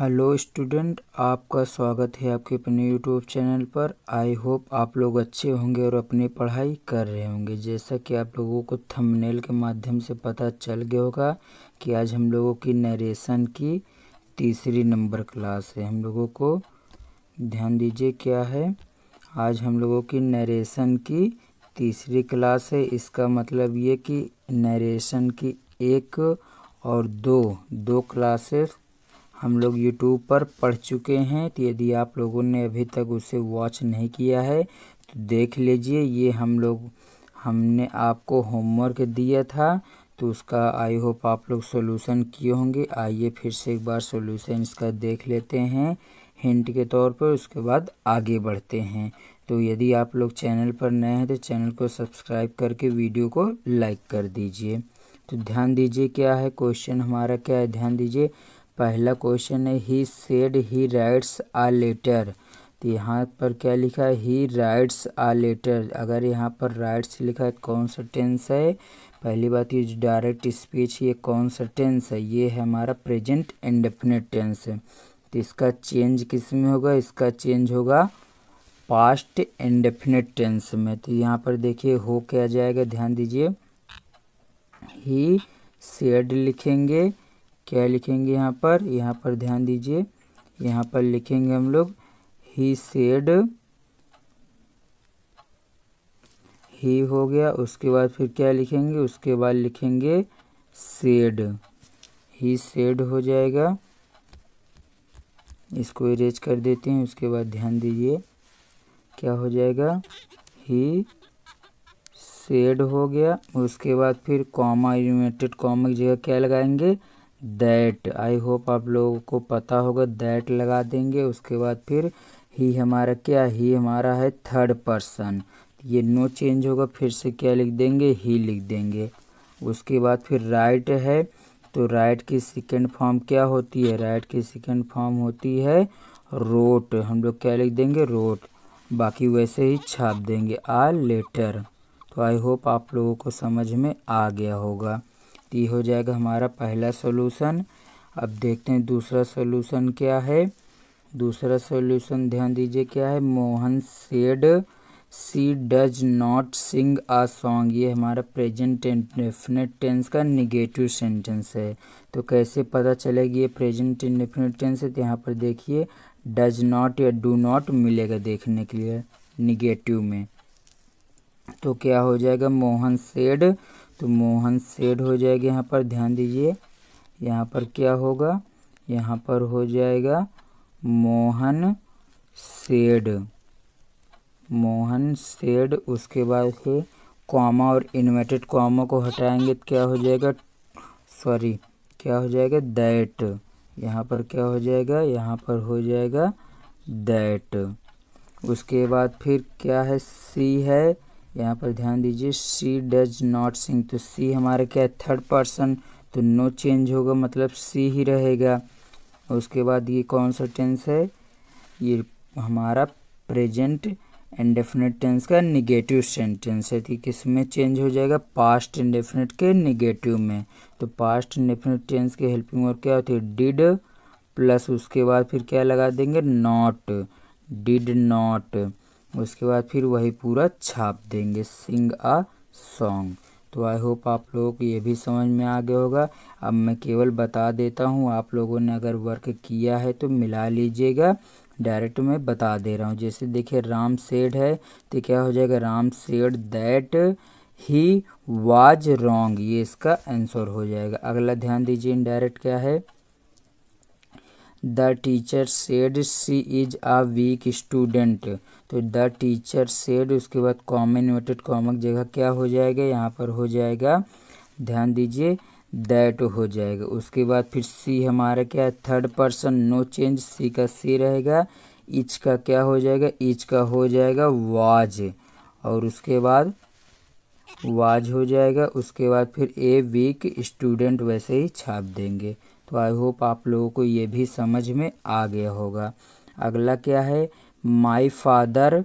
hello student आपका स्वागत है आपके अपने यूट्यूब चैनल पर आई होप आप लोग अच्छे होंगे और अपनी पढ़ाई कर रहे होंगे जैसा कि आप लोगों को थंबनेल के माध्यम से पता चल गया होगा कि आज हम लोगों की नरेशन की तीसरी नंबर क्लास है हम लोगों को ध्यान दीजिए क्या है आज हम लोगों की नरेशन की तीसरी क्लास है इसका मतलब ये कि नरेशन की एक और दो दो क्लासेस हम लोग यूट्यूब पर पढ़ चुके हैं तो यदि आप लोगों ने अभी तक उसे वॉच नहीं किया है तो देख लीजिए ये हम लोग हमने आपको होमवर्क दिया था तो उसका आई होप आप लोग सोल्यूशन किए होंगे आइए फिर से एक बार सोल्यूशन इसका देख लेते हैं हिंट के तौर पर उसके बाद आगे बढ़ते हैं तो यदि आप लोग चैनल पर नए हैं तो चैनल को सब्सक्राइब करके वीडियो को लाइक कर दीजिए तो ध्यान दीजिए क्या है क्वेश्चन हमारा क्या है ध्यान दीजिए पहला क्वेश्चन है he said he writes a letter तो यहाँ पर क्या लिखा है ही राइट्स आ लेटर अगर यहाँ पर राइट्स लिखा है कौन सा टेंस है पहली बात ये डायरेक्ट स्पीच ये कौन सा टेंस है ये है हमारा प्रेजेंट इंडेफिनेट टेंस है तो इसका चेंज किस में होगा इसका चेंज होगा पास्ट इंडेफिनेट टेंस में तो यहाँ पर देखिए हो क्या जाएगा ध्यान दीजिए ही सेड लिखेंगे क्या लिखेंगे यहाँ पर यहाँ पर ध्यान दीजिए यहाँ पर लिखेंगे हम लोग ही सेड ही हो गया उसके बाद फिर क्या लिखेंगे उसके बाद लिखेंगे सेड ही सेड हो जाएगा इसको इरेज कर देते हैं उसके बाद ध्यान दीजिए क्या हो जाएगा ही सेड हो गया उसके बाद फिर कॉमा यूनिटेड कॉमा की जगह क्या लगाएंगे दैट आई होप आप लोगों को पता होगा दैट लगा देंगे उसके बाद फिर ही हमारा क्या ही हमारा है थर्ड पर्सन ये नो चेंज होगा फिर से क्या लिख देंगे ही लिख देंगे उसके बाद फिर राइट है तो राइट की सेकेंड फॉर्म क्या होती है राइट की सेकेंड फॉर्म होती है रोट हम लोग क्या लिख देंगे रोट बाकी वैसे ही छाप देंगे आ लेटर तो आई होप आप लोगों को समझ में आ गया होगा ये हो जाएगा हमारा पहला सोल्यूसन अब देखते हैं दूसरा सोल्यूसन क्या है दूसरा सोल्यूशन ध्यान दीजिए क्या है Mohan said she does not sing a song ये हमारा प्रेजेंट इन्फिनेट टेंस का निगेटिव सेंटेंस है तो कैसे पता चलेगी ये प्रेजेंट इन्फिनेट टेंस है तो यहाँ पर देखिए डज नॉट या डू नॉट मिलेगा देखने के लिए निगेटिव में तो क्या हो जाएगा मोहन सेड तो मोहन सेड हो जाएगा यहाँ पर ध्यान दीजिए यहाँ पर क्या होगा यहाँ पर हो जाएगा मोहन सेड मोहन सेड उसके बाद फिर कॉमा और इन्वर्टेड कॉमा को हटाएंगे तो क्या हो जाएगा सॉरी क्या हो जाएगा दैट यहाँ पर क्या हो जाएगा यहाँ पर हो जाएगा दैट उसके बाद फिर क्या है सी है यहाँ पर ध्यान दीजिए सी डज नॉट सिंग तो सी हमारे क्या है थर्ड पर्सन तो नो चेंज होगा मतलब सी ही रहेगा और उसके बाद ये कौन सा टेंस है ये हमारा प्रेजेंट इंडेफिनेट टेंस का निगेटिव सेंटेंस है कि में चेंज हो जाएगा पास्ट इंडेफिनेट के निगेटिव में तो पास्ट इंडेफिनेट टेंस के हेल्पिंग और क्या होती है डिड प्लस उसके बाद फिर क्या लगा देंगे नॉट डिड नॉट उसके बाद फिर वही पूरा छाप देंगे सिंग आ सॉन्ग तो आई होप आप लोगों को ये भी समझ में आ गया होगा अब मैं केवल बता देता हूँ आप लोगों ने अगर वर्क किया है तो मिला लीजिएगा डायरेक्ट मैं बता दे रहा हूँ जैसे देखिए राम सेड है तो क्या हो जाएगा Ram said that he was wrong ये इसका आंसर हो जाएगा अगला ध्यान दीजिए इनडायरेक्ट क्या है the teacher said she is a weak student तो द टीचर सेड उसके बाद कॉमन इन्वर्टेड कॉमक जगह क्या हो जाएगा यहाँ पर हो जाएगा ध्यान दीजिए दैट हो जाएगा उसके बाद फिर सी हमारा क्या है third person no change she का सी रहेगा इच का क्या हो जाएगा इच का हो जाएगा वाज और उसके बाद वाज हो जाएगा उसके बाद फिर ए वीक स्टूडेंट वैसे ही छाप देंगे तो आई होप आप लोगों को ये भी समझ में आ गया होगा अगला क्या है my father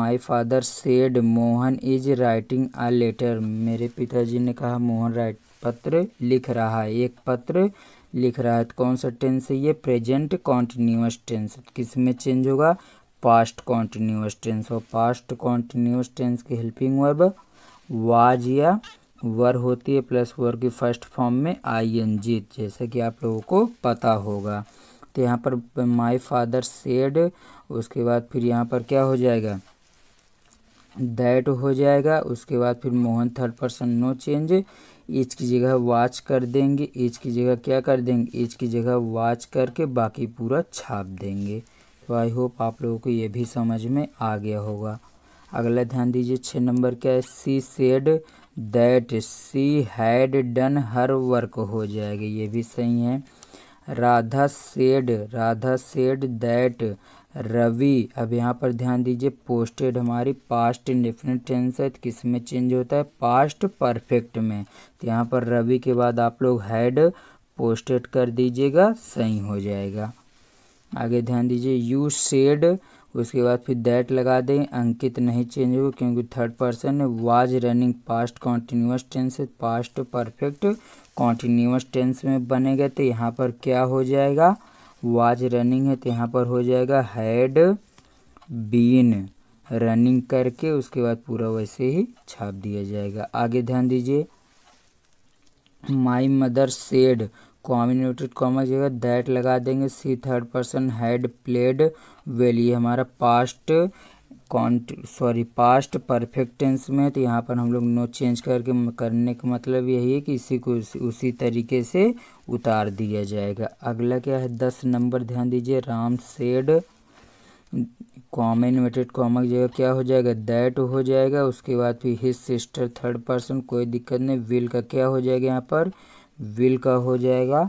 my father said Mohan is writing a letter मेरे पिताजी ने कहा मोहन राइट पत्र लिख रहा है एक पत्र लिख रहा है तो कौन सा टेंस है ये प्रेजेंट कॉन्टिन्यूस टेंस किस में चेंज होगा पास्ट कॉन्टिन्यूस टेंस और पास्ट कॉन्टिन्यूस टेंस की हेल्पिंग वर्ब वाज या वर होती है प्लस वर की फर्स्ट फॉर्म में आई एन जी जैसे कि आप लोगों को पता होगा तो यहाँ पर माई फादर सेड उसके बाद फिर यहाँ पर क्या हो जाएगा दैट हो जाएगा उसके बाद फिर Mohan third person no change is की जगह वाच कर देंगे ईच की जगह क्या कर देंगे ईच की जगह वाच करके बाकी पूरा छाप देंगे तो आई होप आप लोगों को ये भी समझ में आ गया होगा अगला ध्यान दीजिए छः नंबर क्या है she said that she had done her work हो जाएगा ये भी सही है Radha said Radha said that Ravi अब यहाँ पर ध्यान दीजिए पोस्टेड हमारी पास्ट इंडिफिनिट टेंस है तो किस में चेंज होता है पास्ट परफेक्ट में तो यहाँ पर रवि के बाद आप लोग हैड पोस्टेड कर दीजिएगा सही हो जाएगा आगे ध्यान दीजिए यू सेड उसके बाद फिर दैट लगा दें अंकित नहीं चेंज होगा क्योंकि third person was running past continuous tense past perfect continuous tense में बनेगा तो यहाँ पर क्या हो जाएगा वाज रनिंग है तो यहाँ पर हो जाएगा हैड बीन रनिंग करके उसके बाद पूरा वैसे ही छाप दिया जाएगा आगे ध्यान दीजिए माई मदर सेड कॉम्बिनेटेड कॉमा जगह दैट लगा देंगे she third person had played well ये हमारा past cont sorry past perfect tense में तो यहाँ पर हम लोग नो चेंज करके करने का मतलब यही है कि इसी को उसी, तरीके से उतार दिया जाएगा अगला क्या है दस नंबर ध्यान दीजिए Ram said comma inverted comma की जगह क्या हो जाएगा दैट हो जाएगा उसके बाद फिर हिज सिस्टर थर्ड पर्सन कोई दिक्कत नहीं विल का क्या हो जाएगा यहाँ पर विल का हो जाएगा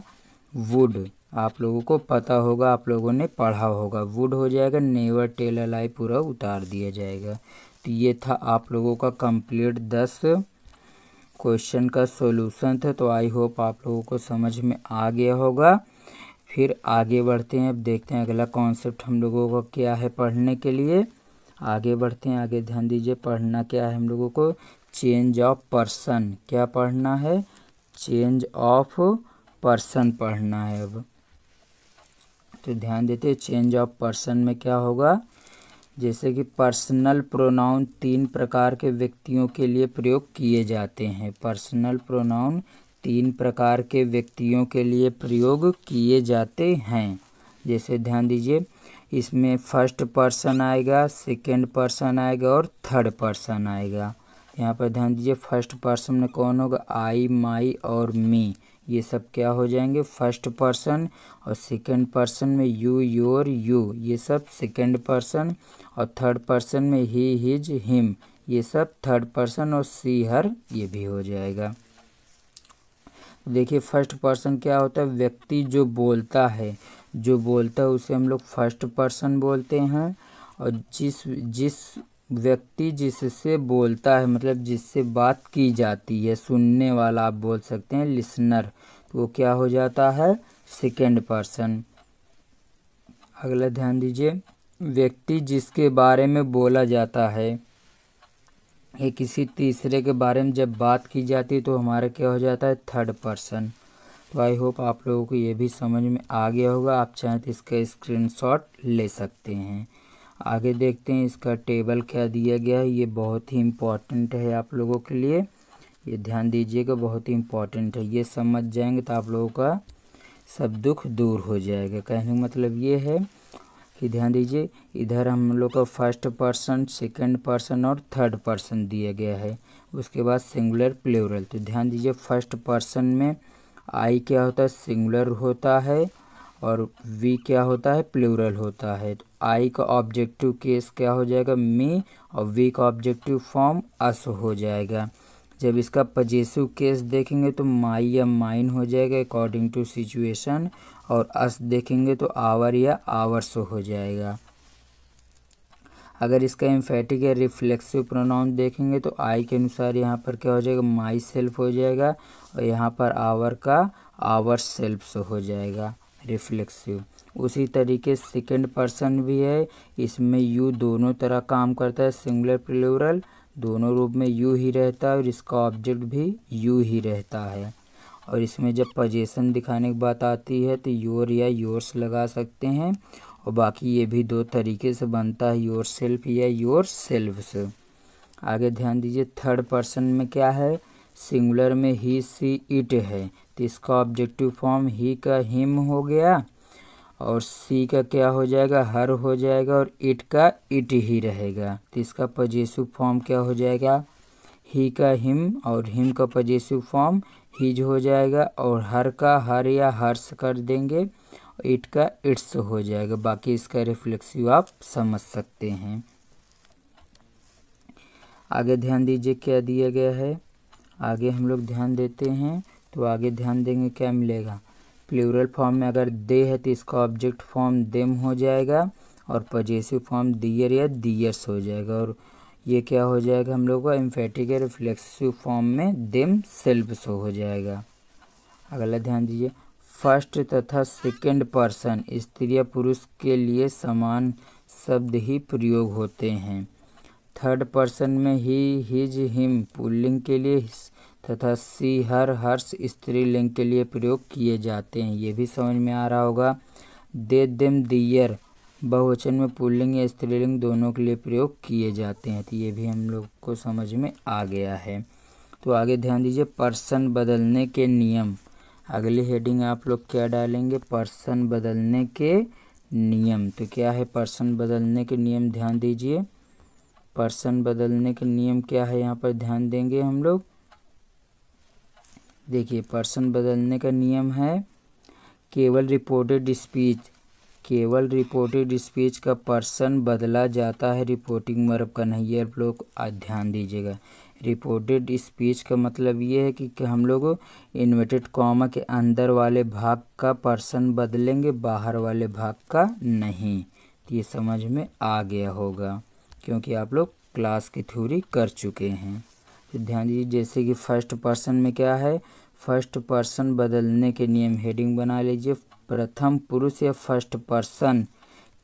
वुड आप लोगों को पता होगा आप लोगों ने पढ़ा होगा वुड हो जाएगा नेवर टेल अलाई पूरा उतार दिया जाएगा तो ये था आप लोगों का कंप्लीट दस क्वेश्चन का सॉल्यूशन था तो आई होप आप लोगों को समझ में आ गया होगा फिर आगे बढ़ते हैं अब देखते हैं अगला कॉन्सेप्ट हम लोगों का क्या है पढ़ने के लिए आगे बढ़ते हैं आगे ध्यान दीजिए पढ़ना क्या है हम लोगों को चेंज ऑफ पर्सन क्या पढ़ना है चेंज ऑफ पर्सन पढ़ना है अब तो ध्यान देते चेंज ऑफ पर्सन में क्या होगा जैसे कि पर्सनल प्रोनाउन तीन प्रकार के व्यक्तियों के लिए प्रयोग किए जाते हैं पर्सनल प्रोनाउन तीन प्रकार के व्यक्तियों के लिए प्रयोग किए जाते हैं जैसे ध्यान दीजिए इसमें फर्स्ट पर्सन आएगा सेकंड पर्सन आएगा और थर्ड पर्सन आएगा यहाँ पर ध्यान दीजिए फर्स्ट पर्सन में कौन होगा आई माई और मी ये सब क्या हो जाएंगे फर्स्ट पर्सन और सेकंड पर्सन में यू योर यू ये सब सेकंड पर्सन और थर्ड पर्सन में ही हिज हिम ये सब थर्ड पर्सन और सी हर ये भी हो जाएगा देखिए फर्स्ट पर्सन क्या होता है व्यक्ति जो बोलता है जो बोलता है उसे हम लोग फर्स्ट पर्सन बोलते हैं और जिस जिस व्यक्ति जिससे बोलता है मतलब जिससे बात की जाती है सुनने वाला आप बोल सकते हैं लिसनर तो वो क्या हो जाता है सेकेंड पर्सन अगला ध्यान दीजिए व्यक्ति जिसके बारे में बोला जाता है ये किसी तीसरे के बारे में जब बात की जाती है तो हमारा क्या हो जाता है थर्ड पर्सन तो आई होप आप लोगों को ये भी समझ में आ गया होगा आप चाहें तो इसका स्क्रीनशॉट ले सकते हैं आगे देखते हैं इसका टेबल क्या दिया गया है ये बहुत ही इम्पॉर्टेंट है आप लोगों के लिए ये ध्यान दीजिएगा बहुत ही इम्पॉर्टेंट है ये समझ जाएंगे तो आप लोगों का सब दुख दूर हो जाएगा कहने का मतलब ये है कि ध्यान दीजिए इधर हम लोग का फर्स्ट पर्सन सेकंड पर्सन और थर्ड पर्सन दिया गया है उसके बाद सिंगुलर प्लेरल तो ध्यान दीजिए फर्स्ट पर्सन में आई क्या होता है सिंगुलर होता है और वी क्या होता है प्लूरल होता है तो आई का ऑब्जेक्टिव केस क्या हो जाएगा मी और वी का ऑब्जेक्टिव फॉर्म अस हो जाएगा जब इसका पजेसिव केस देखेंगे तो माई या माइन हो जाएगा अकॉर्डिंग टू सिचुएशन और अस देखेंगे तो आवर या आवर्स हो जाएगा अगर इसका इम्फेटिक या रिफ्लेक्सिव प्रोनाउन देखेंगे तो आई के अनुसार यहाँ पर क्या हो जाएगा माई सेल्फ हो जाएगा और यहाँ पर आवर का आवर सेल्फ हो जाएगा रिफ्लेक्सिव उसी तरीके सेकेंड पर्सन भी है इसमें यू दोनों तरह काम करता है सिंगुलर प्लूरल दोनों रूप में यू ही रहता है और इसका ऑब्जेक्ट भी यू ही रहता है और इसमें जब पजेशन दिखाने की बात आती है तो योर या योर्स लगा सकते हैं और बाकी ये भी दो तरीके से बनता है योर सेल्फ या योर सेल्फ से आगे ध्यान दीजिए थर्ड पर्सन में क्या है सिंगुलर में ही सी इट है तो इसका ऑब्जेक्टिव फॉर्म ही का हिम हो गया और सी का क्या हो जाएगा हर हो जाएगा और इट का इट ही रहेगा तो इसका पजेसिव फॉर्म क्या हो जाएगा ही का हिम और हिम का पजेसिव फॉर्म हिज हो जाएगा और हर का हर या हर्ष कर देंगे इट का इट्स हो जाएगा बाकी इसका रिफ्लेक्सिव आप समझ सकते हैं आगे ध्यान दीजिए क्या दिया गया है आगे हम लोग ध्यान देते हैं तो आगे ध्यान देंगे क्या मिलेगा प्लूरल फॉर्म में अगर दे है तो इसका ऑब्जेक्ट फॉर्म देम हो जाएगा और पजेसिव फॉर्म दियर या दियर्स हो जाएगा और ये क्या हो जाएगा हम लोग का एम्फेटिक या रिफ्लेक्सिव फॉर्म में देम सेल्फ सो हो जाएगा अगला ध्यान दीजिए फर्स्ट तथा सेकंड पर्सन स्त्री या पुरुष के लिए समान शब्द ही प्रयोग होते हैं थर्ड पर्सन में ही हिज हिम पुल्लिंग के लिए तथा सी हर हर्ष स्त्रीलिंग के लिए प्रयोग किए जाते हैं ये भी समझ में आ रहा होगा दे दिम दियर बहुवचन में पुल्लिंग या स्त्रीलिंग दोनों के लिए प्रयोग किए जाते हैं तो ये भी हम लोग को समझ में आ गया है तो आगे ध्यान दीजिए पर्सन बदलने के नियम अगली हेडिंग आप लोग क्या डालेंगे पर्सन बदलने के नियम तो क्या है पर्सन बदलने के नियम ध्यान दीजिए पर्सन बदलने के नियम क्या है यहाँ पर ध्यान देंगे हम लोग देखिए पर्सन बदलने का नियम है केवल रिपोर्टेड स्पीच केवल रिपोर्टेड स्पीच का पर्सन बदला जाता है रिपोर्टिंग मरब का नहीं है आप लोग ध्यान दीजिएगा रिपोर्टेड स्पीच का मतलब ये है कि, कि हम लोग इन्वर्टेड कॉमा के अंदर वाले भाग का पर्सन बदलेंगे बाहर वाले भाग का नहीं तो ये समझ में आ गया होगा क्योंकि आप लोग क्लास की थ्योरी कर चुके हैं ध्यान दीजिए जैसे कि फर्स्ट पर्सन में क्या है फर्स्ट पर्सन बदलने के नियम हेडिंग बना लीजिए प्रथम पुरुष या फर्स्ट पर्सन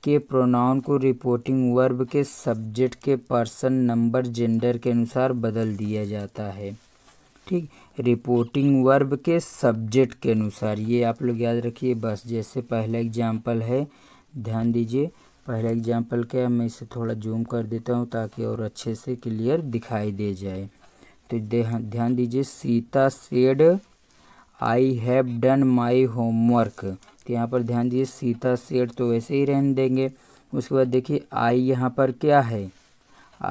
के प्रोनाउन को रिपोर्टिंग वर्ब के सब्जेक्ट के पर्सन नंबर जेंडर के अनुसार बदल दिया जाता है ठीक रिपोर्टिंग वर्ब के सब्जेक्ट के अनुसार ये आप लोग याद रखिए बस जैसे पहला एग्जाम्पल है ध्यान दीजिए पहला एग्जाम्पल क्या है मैं इसे थोड़ा जूम कर देता हूँ ताकि और अच्छे से क्लियर दिखाई दे जाए तो ध्यान दीजिए Sita said I have done my homework तो यहाँ पर ध्यान दीजिए सीता सेड तो वैसे ही रहने देंगे उसके बाद देखिए आई यहाँ पर क्या है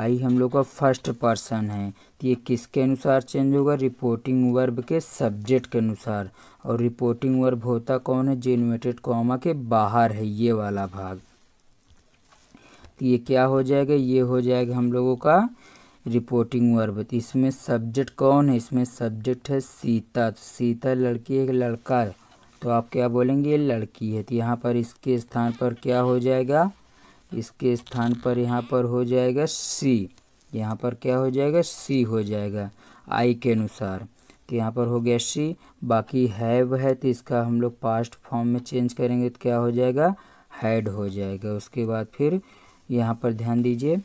आई हम लोग का फर्स्ट पर्सन है तो ये किसके अनुसार चेंज होगा रिपोर्टिंग वर्ब के सब्जेक्ट के अनुसार और रिपोर्टिंग वर्ब होता कौन है जो इन्वर्टेड कॉमा के बाहर है ये वाला भाग तो ये क्या हो जाएगा ये हो जाएगा हम लोगों का रिपोर्टिंग वर्ब इसमें सब्जेक्ट कौन है इसमें सब्जेक्ट है सीता तो सीता लड़की है लड़का है तो आप क्या बोलेंगे ये लड़की है तो यहाँ पर इसके स्थान पर क्या हो जाएगा इसके स्थान पर यहाँ पर हो जाएगा सी यहाँ पर क्या हो जाएगा सी हो जाएगा आई के अनुसार तो यहाँ पर हो गया सी बाकी हैव है तो इसका हम लोग पास्ट फॉर्म में चेंज करेंगे तो क्या हो जाएगा हैड हो जाएगा उसके बाद फिर यहाँ पर ध्यान दीजिए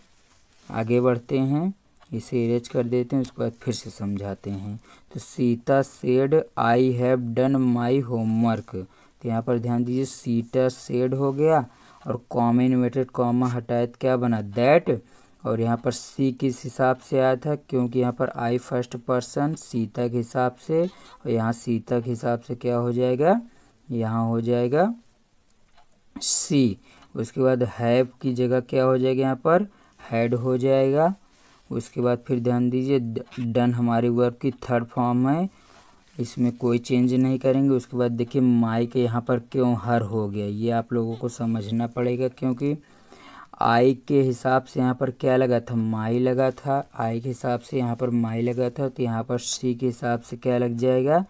आगे बढ़ते हैं इसे इरेज कर देते हैं उसके बाद फिर से समझाते हैं तो Sita said I have done my homework तो यहाँ पर ध्यान दीजिए सीता सेड हो गया और कॉमा इन्वर्टेड कॉमा हटाए तो क्या बना दैट और यहाँ पर सी किस हिसाब से आया था क्योंकि यहाँ पर आई फर्स्ट पर्सन सीता के हिसाब से और यहाँ सीता के हिसाब से क्या हो जाएगा यहाँ हो जाएगा सी उसके बाद हैव की जगह क्या हो जाएगा यहाँ पर हैड हो जाएगा उसके बाद फिर ध्यान दीजिए डन हमारे वर्ब की थर्ड फॉर्म है इसमें कोई चेंज नहीं करेंगे उसके बाद देखिए माई के यहाँ पर क्यों हर हो गया ये आप लोगों को समझना पड़ेगा क्योंकि आई के हिसाब से यहाँ पर क्या लगा था माई लगा था आई के हिसाब से यहाँ पर माई लगा था तो यहाँ पर सी के हिसाब से क्या लग जाएगा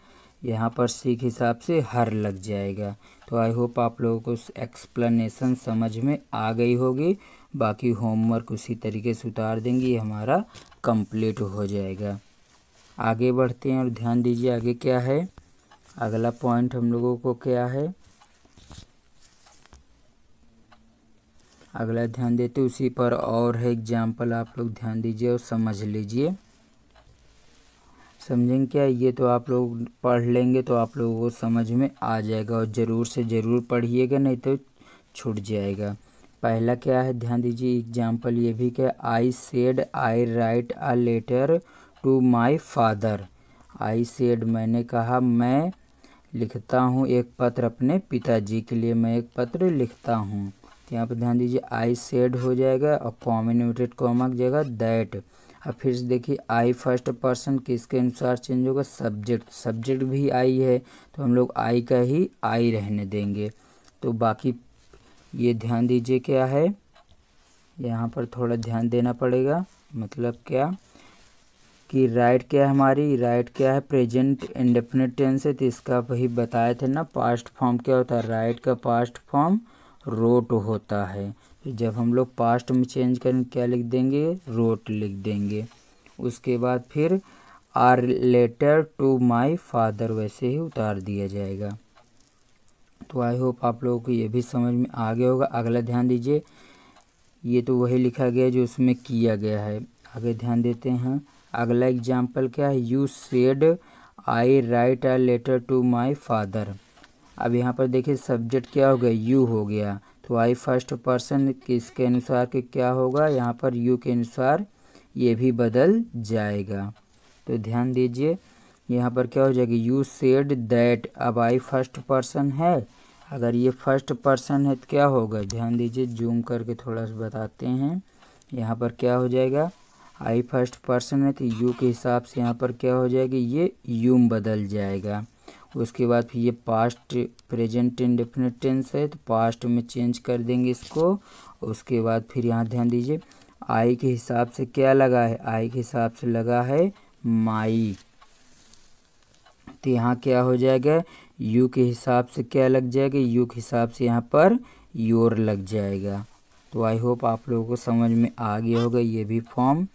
यहाँ पर सी के हिसाब से हर लग जाएगा तो आई होप आप लोगों को एक्सप्लेनेशन समझ में आ गई होगी बाकी होमवर्क उसी तरीके से उतार देंगे ये हमारा कंप्लीट हो जाएगा आगे बढ़ते हैं और ध्यान दीजिए आगे क्या है अगला पॉइंट हम लोगों को क्या है अगला ध्यान देते उसी पर और है एग्जाम्पल आप लोग ध्यान दीजिए और समझ लीजिए समझेंगे क्या ये तो आप लोग पढ़ लेंगे तो आप लोगों को समझ में आ जाएगा और ज़रूर से ज़रूर पढ़िएगा नहीं तो छूट जाएगा पहला क्या है ध्यान दीजिए एग्जाम्पल ये भी क्या I said I write a letter to my father I said मैंने कहा मैं लिखता हूँ एक पत्र अपने पिताजी के लिए मैं एक पत्र लिखता हूँ तो यहाँ पर ध्यान दीजिए आई सेड हो जाएगा और कॉमिनेटेड कॉमक जगह दैट और फिर देखिए आई फर्स्ट पर्सन किसके अनुसार चेंज होगा सब्जेक्ट सब्जेक्ट भी आई है तो हम लोग आई का ही आई रहने देंगे तो बाकी ये ध्यान दीजिए क्या है यहाँ पर थोड़ा ध्यान देना पड़ेगा मतलब क्या कि राइट क्या है हमारी राइट क्या है प्रेजेंट इंडेफिनेट टेंस है तो इसका वही बताए थे ना पास्ट फॉर्म क्या होता है राइट का पास्ट फॉर्म रोट होता है जब हम लोग पास्ट में चेंज करें क्या लिख देंगे रोट लिख देंगे उसके बाद फिर a letter to my father वैसे ही उतार दिया जाएगा तो आई होप आप लोगों को ये भी समझ में आ गया होगा अगला ध्यान दीजिए ये तो वही लिखा गया जो उसमें किया गया है आगे ध्यान देते हैं अगला एग्जाम्पल क्या है you said I write a letter to my father अब यहाँ पर देखिए सब्जेक्ट क्या हो गया यू हो गया तो आई फर्स्ट पर्सन किसके अनुसार के क्या होगा यहाँ पर यू के अनुसार ये भी बदल जाएगा तो ध्यान दीजिए यहाँ पर क्या हो जाएगा यू सेड दैट अब आई फर्स्ट पर्सन है अगर ये फर्स्ट पर्सन है तो क्या होगा ध्यान दीजिए जूम करके थोड़ा सा बताते हैं यहाँ पर क्या हो जाएगा आई फर्स्ट पर्सन है तो यू के हिसाब से यहाँ पर क्या हो जाएगी ये यूम बदल जाएगा तो उसके बाद फिर ये पास्ट प्रेजेंट इंडेफिनेट टेंस है तो पास्ट में चेंज कर देंगे इसको उसके बाद फिर यहाँ ध्यान दीजिए आई के हिसाब से क्या लगा है आई के हिसाब से लगा है माई तो यहाँ क्या हो जाएगा यू के हिसाब से क्या लग जाएगा यू के हिसाब से यहाँ पर योर लग जाएगा तो आई होप आप लोगों को समझ में आ गया होगा ये भी फॉर्म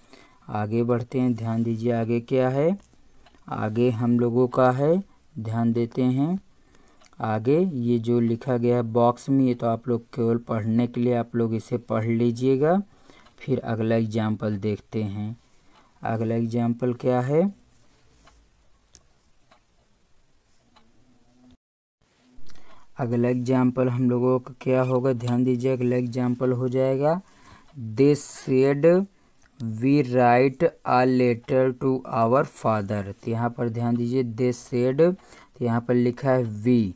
आगे बढ़ते हैं ध्यान दीजिए आगे क्या है आगे हम लोगों का है ध्यान देते हैं आगे ये जो लिखा गया है बॉक्स में ये तो आप लोग केवल पढ़ने के लिए आप लोग इसे पढ़ लीजिएगा फिर अगला एग्जाम्पल देखते हैं अगला एग्जाम्पल क्या है अगला एग्जाम्पल हम लोगों का क्या होगा ध्यान दीजिए अगला एग्जाम्पल हो जाएगा this said we write a letter to our father तो यहाँ पर ध्यान दीजिए दे सेड तो यहाँ पर लिखा है वी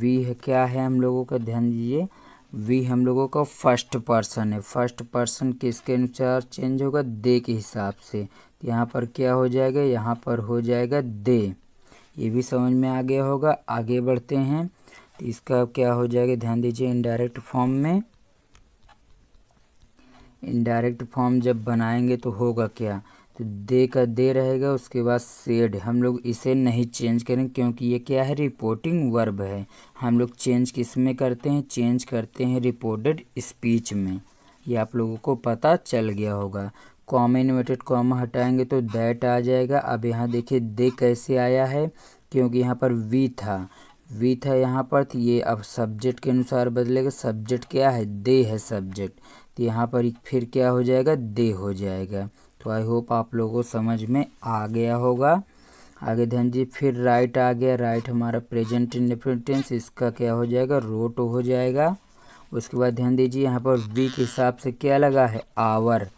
वी है क्या है हम लोगों का ध्यान दीजिए वी हम लोगों का फर्स्ट पर्सन है फर्स्ट पर्सन किसके अनुसार चेंज होगा दे के हिसाब से तो यहाँ पर क्या हो जाएगा यहाँ पर हो जाएगा दे ये भी समझ में आ गया होगा आगे बढ़ते हैं तो इसका क्या हो जाएगा ध्यान दीजिए इनडायरेक्ट फॉर्म में इनडायरेक्ट फॉर्म जब बनाएंगे तो होगा क्या तो दे का दे रहेगा उसके बाद सेड हम लोग इसे नहीं चेंज करेंगे क्योंकि ये क्या है रिपोर्टिंग वर्ब है हम लोग चेंज किस में करते हैं चेंज करते हैं रिपोर्टेड स्पीच में ये आप लोगों को पता चल गया होगा कॉमा इन्वर्टेड कॉमा हटाएंगे तो दैट आ जाएगा अब यहाँ देखिए दे कैसे आया है क्योंकि यहाँ पर वी था वी था यहाँ पर तो ये अब सब्जेक्ट के अनुसार बदलेगा सब्जेक्ट क्या है दे है सब्जेक्ट तो यहाँ पर फिर क्या हो जाएगा दे हो जाएगा तो आई होप आप लोगों को समझ में आ गया होगा आगे ध्यान जी फिर राइट आ गया राइट हमारा प्रेजेंट इंडिपेंडेंस इसका क्या हो जाएगा रोट हो जाएगा उसके बाद ध्यान दीजिए यहाँ पर वी के हिसाब से क्या लगा है आवर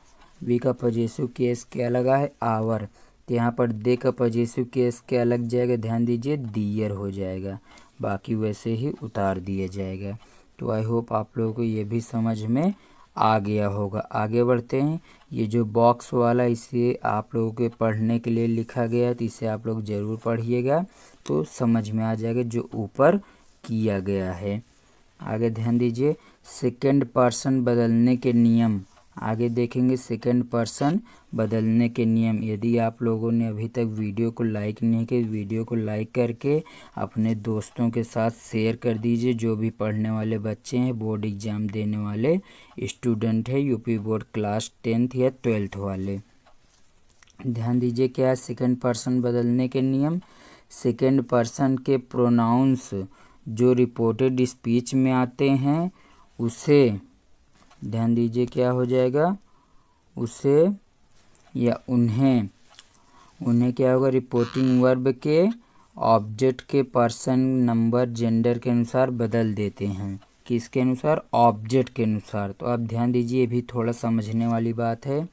वी का पजेसिव केस क्या लगा है आवर तो यहाँ पर दे का पजेसिव केस क्या लग जाएगा ध्यान दीजिए दियर हो जाएगा बाकी वैसे ही उतार दिया जाएगा तो आई होप आप लोगों को ये भी समझ में आ गया होगा आगे बढ़ते हैं ये जो बॉक्स वाला इसे आप लोगों के पढ़ने के लिए लिखा गया है तो इसे आप लोग ज़रूर पढ़िएगा तो समझ में आ जाएगा जो ऊपर किया गया है आगे ध्यान दीजिए सेकेंड पर्सन बदलने के नियम आगे देखेंगे सेकंड पर्सन बदलने के नियम यदि आप लोगों ने अभी तक वीडियो को लाइक नहीं किया वीडियो को लाइक करके अपने दोस्तों के साथ शेयर कर दीजिए जो भी पढ़ने वाले बच्चे हैं बोर्ड एग्ज़ाम देने वाले स्टूडेंट हैं यूपी बोर्ड क्लास टेंथ या ट्वेल्थ वाले ध्यान दीजिए क्या सेकेंड पर्सन बदलने के नियम सेकेंड पर्सन के प्रोनाउंस जो रिपोर्टेड स्पीच में आते हैं उसे ध्यान दीजिए क्या हो जाएगा उसे या उन्हें उन्हें क्या होगा रिपोर्टिंग वर्ब के ऑब्जेक्ट के पर्सन नंबर जेंडर के अनुसार बदल देते हैं किसके अनुसार ऑब्जेक्ट के अनुसार तो आप ध्यान दीजिए भी थोड़ा समझने वाली बात है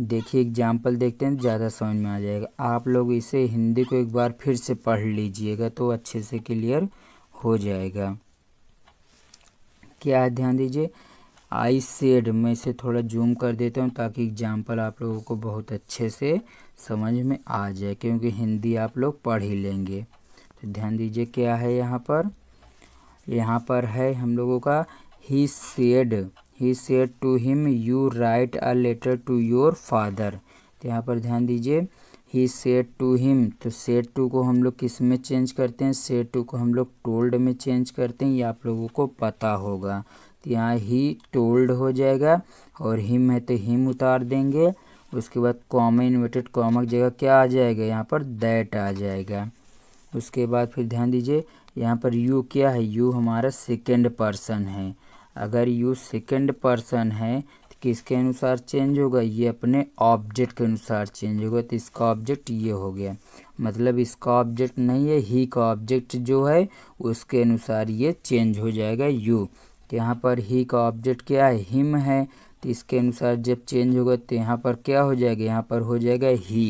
देखिए एग्जाम्पल देखते हैं ज़्यादा समझ में आ जाएगा आप लोग इसे हिंदी को एक बार फिर से पढ़ लीजिएगा तो अच्छे से क्लियर हो जाएगा क्या ध्यान दीजिए आई सेड मैं इसे थोड़ा जूम कर देता हूँ ताकि एग्जाम्पल आप लोगों को बहुत अच्छे से समझ में आ जाए क्योंकि हिंदी आप लोग पढ़ ही लेंगे तो ध्यान दीजिए क्या है यहाँ पर यहाँ पर है हम लोगों का he said he said to him you write a letter to your father तो यहाँ पर ध्यान दीजिए ही सेड टू हिम तो सेड टू को हम लोग किस में चेंज करते हैं सेड टू को हम लोग टोल्ड में चेंज करते हैं ये आप लोगों को पता होगा यहाँ ही टोल्ड हो जाएगा और हिम है तो हिम उतार देंगे उसके बाद कॉमा इन्वर्टेड कॉमा की जगह क्या आ जाएगा यहाँ पर दैट आ जाएगा उसके बाद फिर ध्यान दीजिए यहाँ पर यू क्या है यू हमारा सेकेंड पर्सन है अगर यू सेकेंड पर्सन है तो किसके अनुसार चेंज होगा ये अपने ऑब्जेक्ट के अनुसार चेंज होगा तो इसका ऑब्जेक्ट ये हो गया मतलब इसका ऑब्जेक्ट नहीं है ही का ऑब्जेक्ट जो है उसके अनुसार ये चेंज हो जाएगा यू तो यहाँ पर ही का ऑब्जेक्ट क्या है हिम है तो इसके अनुसार जब चेंज होगा तो यहाँ पर क्या हो जाएगा यहाँ पर हो जाएगा ही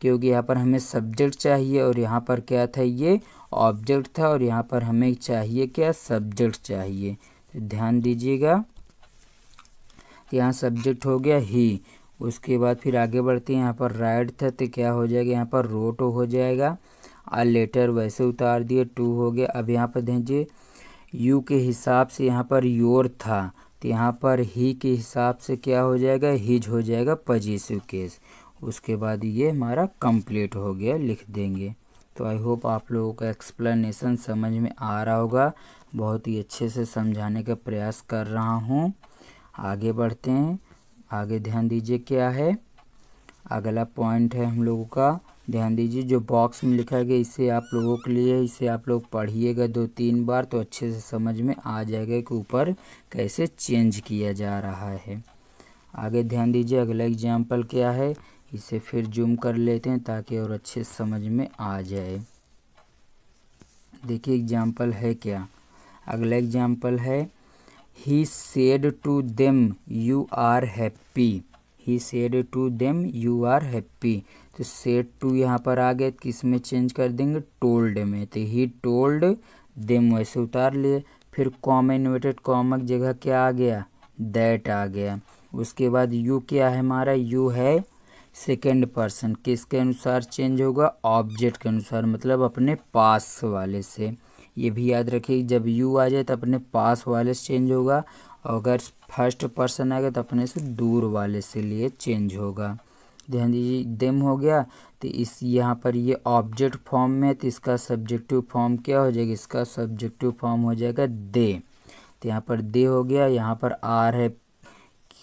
क्योंकि यहाँ पर हमें सब्जेक्ट चाहिए और यहाँ पर क्या था ये ऑब्जेक्ट था और यहाँ पर हमें चाहिए क्या सब्जेक्ट चाहिए तो ध्यान दीजिएगा तो यहाँ सब्जेक्ट हो गया ही उसके बाद फिर आगे बढ़ते हैं यहाँ पर राइट था तो क्या हो जाएगा यहाँ पर रोट हो जाएगा आ लेटर वैसे उतार दिए टू हो गया अब यहाँ पर दीजिए यू के हिसाब से यहाँ पर योर था तो यहाँ पर ही के हिसाब से क्या हो जाएगा हिज हो जाएगा पजेसिव केस उसके बाद ये हमारा कंप्लीट हो गया लिख देंगे तो आई होप आप लोगों का एक्सप्लेनेशन समझ में आ रहा होगा बहुत ही अच्छे से समझाने का प्रयास कर रहा हूँ आगे बढ़ते हैं आगे ध्यान दीजिए क्या है अगला पॉइंट है हम लोगों का ध्यान दीजिए जो बॉक्स में लिखा गया इसे आप लोगों के लिए इसे आप लोग पढ़िएगा दो तीन बार तो अच्छे से समझ में आ जाएगा कि ऊपर कैसे चेंज किया जा रहा है आगे ध्यान दीजिए अगला एग्जाम्पल क्या है इसे फिर जूम कर लेते हैं ताकि और अच्छे समझ में आ जाए देखिए एग्जाम्पल है क्या अगला एग्जाम्पल है he said to them you are happy he said to them you are happy तो सेट टू यहाँ पर आ गए किस में चेंज कर देंगे टोल्ड में तो ही टोल्ड देम वैसे उतार लिए फिर कॉम इन्वर्टेड कॉम की जगह क्या आ गया दैट आ गया उसके बाद यू क्या है हमारा यू है सेकेंड पर्सन किसके अनुसार चेंज होगा ऑब्जेक्ट के अनुसार मतलब अपने पास वाले से ये भी याद रखिए जब यू आ जाए तो अपने पास वाले से चेंज होगा अगर फर्स्ट पर्सन आ गया तो अपने से दूर वाले से लिए चेंज होगा ध्यान दीजिए देम हो गया तो इस यहाँ पर ये ऑब्जेक्ट फॉर्म में तो इसका सब्जेक्टिव फॉर्म क्या हो जाएगा इसका सब्जेक्टिव फॉर्म हो जाएगा दे तो यहाँ पर दे हो गया यहाँ पर आर है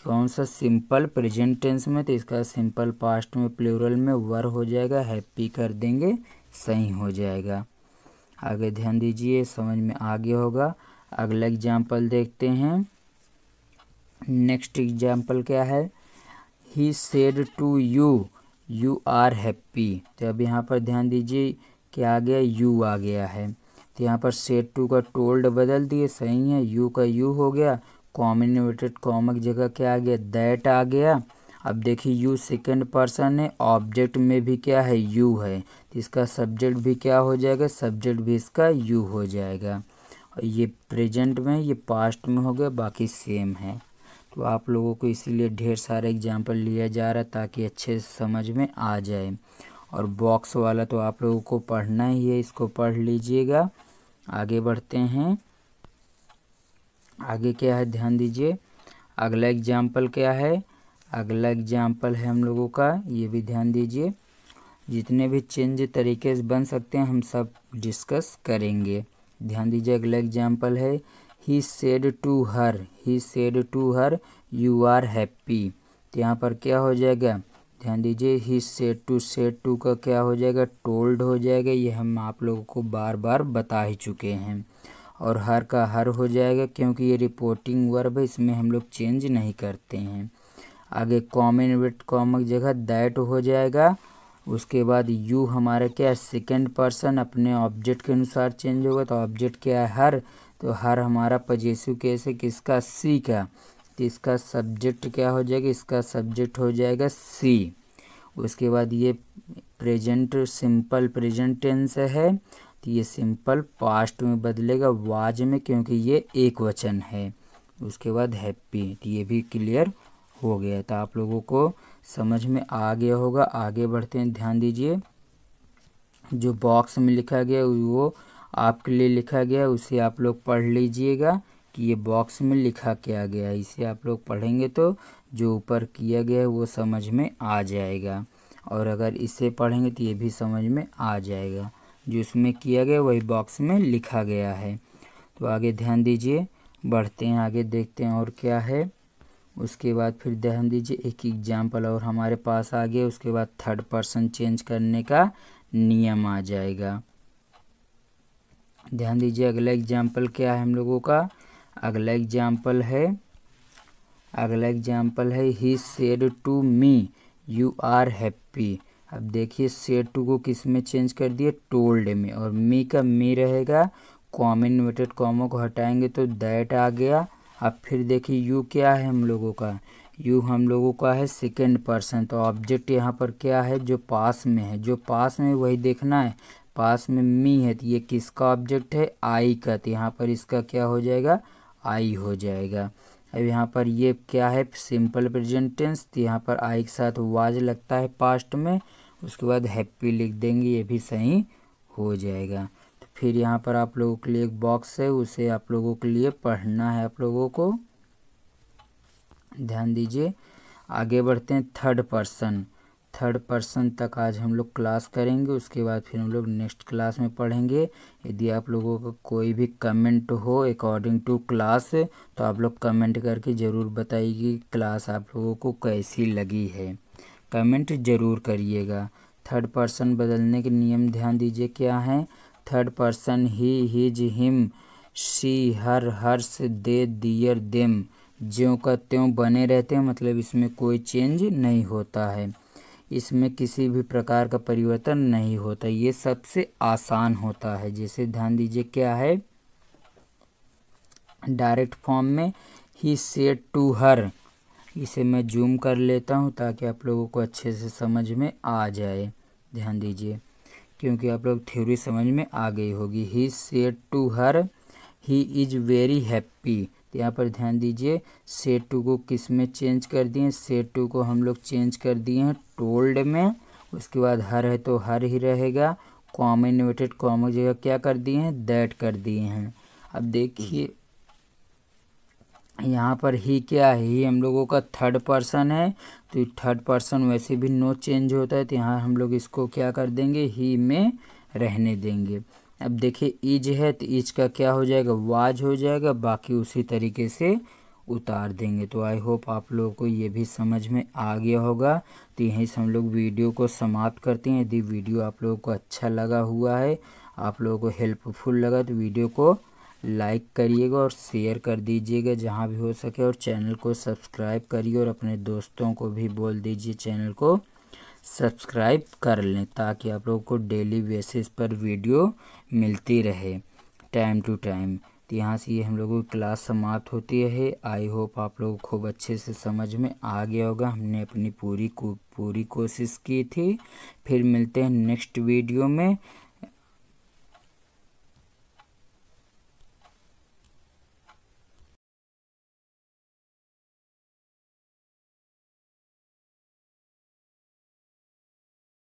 कौन सा सिंपल प्रेजेंट टेंस में तो इसका सिंपल पास्ट में प्लूरल में वर हो जाएगा हैप्पी कर देंगे सही हो जाएगा आगे ध्यान दीजिए समझ में आगे होगा अगला एग्जाम्पल देखते हैं नेक्स्ट एग्जाम्पल क्या है he said to you you are happy तो अब यहाँ पर ध्यान दीजिए कि आ गया यू आ गया है तो यहाँ पर सेड टू का टोल्ड बदल दिए सही है यू का यू हो गया कॉम्बिनेटेड कॉमक जगह क्या आ गया दैट आ गया अब देखिए यू सेकेंड पर्सन है ऑब्जेक्ट में भी क्या है यू है तो इसका सब्जेक्ट भी क्या हो जाएगा सब्जेक्ट भी इसका यू हो जाएगा और ये प्रेजेंट में ये पास्ट में हो गया बाकी सेम है तो आप लोगों को इसीलिए ढेर सारे एग्जाम्पल लिया जा रहा है ताकि अच्छे से समझ में आ जाए और बॉक्स वाला तो आप लोगों को पढ़ना ही है इसको पढ़ लीजिएगा आगे बढ़ते हैं आगे क्या है ध्यान दीजिए अगला एग्जाम्पल क्या है अगला एग्जाम्पल है हम लोगों का ये भी ध्यान दीजिए जितने भी चेंज तरीके से बन सकते हैं हम सब डिस्कस करेंगे ध्यान दीजिए अगला एग्जाम्पल है he said to her he said to her you are happy तो यहाँ पर क्या हो जाएगा ध्यान दीजिए he said to said to का क्या हो जाएगा टोल्ड हो जाएगा ये हम आप लोगों को बार बार बता ही चुके हैं और हर का हर हो जाएगा क्योंकि ये रिपोर्टिंग वर्ब है इसमें हम लोग चेंज नहीं करते हैं आगे कॉमन विट कॉमक जगह दैट हो जाएगा उसके बाद यू हमारा क्या सेकेंड पर्सन अपने ऑब्जेक्ट के अनुसार चेंज होगा तो ऑब्जेक्ट क्या है हर तो हर हमारा पजेसु केस है किसका सी का तो इसका सब्जेक्ट क्या हो जाएगा इसका सब्जेक्ट हो जाएगा सी उसके बाद ये प्रेजेंट सिंपल प्रेजेंट टेंस है तो ये सिंपल पास्ट में बदलेगा वाज में क्योंकि ये एक वचन है उसके बाद हैप्पी तो ये भी क्लियर हो गया तो आप लोगों को समझ में आ गया होगा आगे बढ़ते हैं ध्यान दीजिए जो बॉक्स में लिखा गया वो आपके लिए लिखा गया उसे आप लोग पढ़ लीजिएगा कि ये बॉक्स में लिखा क्या गया है इसे आप लोग पढ़ेंगे तो जो ऊपर किया गया है वो समझ में आ जाएगा और अगर इसे पढ़ेंगे तो ये भी समझ में आ जाएगा जो इसमें किया गया वही बॉक्स में लिखा गया है तो आगे ध्यान दीजिए बढ़ते हैं आगे देखते हैं और क्या है उसके बाद फिर ध्यान दीजिए एक एग्जाम्पल और हमारे पास आ गया उसके बाद थर्ड पर्सन चेंज करने का नियम आ जाएगा ध्यान दीजिए अगला एग्जाम्पल क्या है हम लोगों का अगला एग्जाम्पल है अगला एग्जाम्पल है he said to me you are happy अब देखिए सेड टू को किस में चेंज कर दिए टोल्ड में और मी का मी रहेगा कॉमन इन्वर्टेड कॉमो को हटाएंगे तो दैट आ गया अब फिर देखिए यू क्या है हम लोगों का यू हम लोगों का है सेकेंड पर्सन तो ऑब्जेक्ट यहाँ पर क्या है जो पास में है जो पास में वही देखना है पास में मी है तो ये किसका ऑब्जेक्ट है आई का तो यहाँ पर इसका क्या हो जाएगा आई हो जाएगा अब यहाँ पर ये क्या है सिंपल प्रेजेंटेंस तो यहाँ पर आई के साथ वाज लगता है पास्ट में उसके बाद हैप्पी लिख देंगे ये भी सही हो जाएगा तो फिर यहाँ पर आप लोगों के लिए एक बॉक्स है उसे आप लोगों के लिए पढ़ना है आप लोगों को ध्यान दीजिए आगे बढ़ते हैं थर्ड पर्सन थर्ड पर्सन तक आज हम लोग क्लास करेंगे उसके बाद फिर हम लोग नेक्स्ट क्लास में पढ़ेंगे यदि आप लोगों का कोई भी कमेंट हो अकॉर्डिंग टू क्लास तो आप लोग कमेंट करके ज़रूर बताइए क्लास आप लोगों को कैसी लगी है कमेंट ज़रूर करिएगा थर्ड पर्सन बदलने के नियम ध्यान दीजिए क्या हैं third person he his him she her hers they their them ज्यों का त्यों बने रहते हैं मतलब इसमें कोई चेंज नहीं होता है इसमें किसी भी प्रकार का परिवर्तन नहीं होता ये सबसे आसान होता है जैसे ध्यान दीजिए क्या है डायरेक्ट फॉर्म में ही सेट टू हर इसे मैं जूम कर लेता हूँ ताकि आप लोगों को अच्छे से समझ में आ जाए ध्यान दीजिए क्योंकि आप लोग थ्योरी समझ में आ गई होगी he said to her he is very happy तो यहाँ पर ध्यान दीजिए सेट टू को किस में चेंज कर दिए सेट टू को हम लोग चेंज कर दिए हैं टोल्ड में उसके बाद हर है तो हर ही रहेगा कॉम इन्वर्टेड कॉम जगह क्या कर दिए हैं दैट कर दिए हैं अब देखिए यहाँ पर ही क्या है ही हम लोगों का थर्ड पर्सन है तो थर्ड पर्सन वैसे भी नो चेंज होता है तो यहाँ हम लोग इसको क्या कर देंगे ही में रहने देंगे अब देखिए इज है तो इज का क्या हो जाएगा वाज हो जाएगा बाकी उसी तरीके से उतार देंगे तो आई होप आप लोगों को ये भी समझ में आ गया होगा तो यहीं से हम लोग वीडियो को समाप्त करते हैं यदि वीडियो आप लोगों को अच्छा लगा हुआ है आप लोगों को हेल्पफुल लगा तो वीडियो को लाइक करिएगा और शेयर कर दीजिएगा जहाँ भी हो सके और चैनल को सब्सक्राइब करिए और अपने दोस्तों को भी बोल दीजिए चैनल को सब्सक्राइब कर लें ताकि आप लोगों को डेली बेसिस पर वीडियो मिलती रहे टाइम टू टाइम तो यहाँ से ये हम लोगों की क्लास समाप्त होती है आई होप आप लोग खूब अच्छे से समझ में आ गया होगा हमने अपनी पूरी को पूरी कोशिश की थी फिर मिलते हैं नेक्स्ट वीडियो में